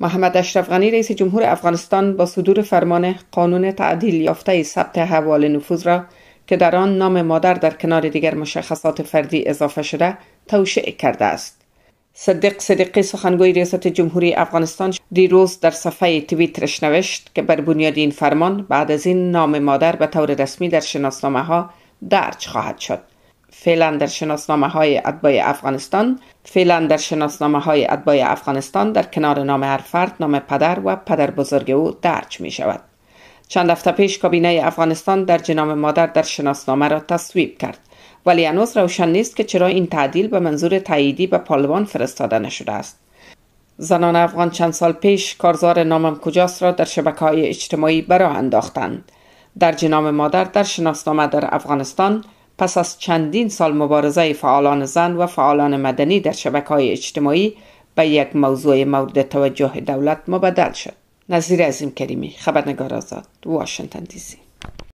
محمد اشرف غنی رئیس جمهور افغانستان با صدور فرمان قانون تعدیل یافته ثبت حوال نفوذ را که در آن نام مادر در کنار دیگر مشخصات فردی اضافه شده توشعه کرده است صدق صدیقی سخنگوی ریاست جمهوری افغانستان دیروز در صفحه تویترش نوشت که بر بنیاد این فرمان بعد از این نام مادر به طور رسمی در شناسنامه ها درج خواهد شد فعلا در شناسنامه های ادبای افغانستان فعلا در شناسنامه های ادبای افغانستان در کنار نام هر فرد نام پدر و پدر بزرگ او درج می شود چند هفته پیش کابینه افغانستان در جنام مادر در شناسنامه را تصویب کرد ولی هنوز روشن نیست که چرا این تعدیل به منظور تاییدی به پالوان فرستاده نشده است زنان افغان چند سال پیش کارزار نامم کجاست را در شبکه های اجتماعی براه انداختند در جنام مادر در شناسنامه در افغانستان پس از چندین سال مبارزه فعالان زن و فعالان مدنی در شبکه های اجتماعی به یک موضوع مورد توجه دولت مبدل شد. نظیر عظیم کریمی خبرنگار آزاد واشنگتن دیزی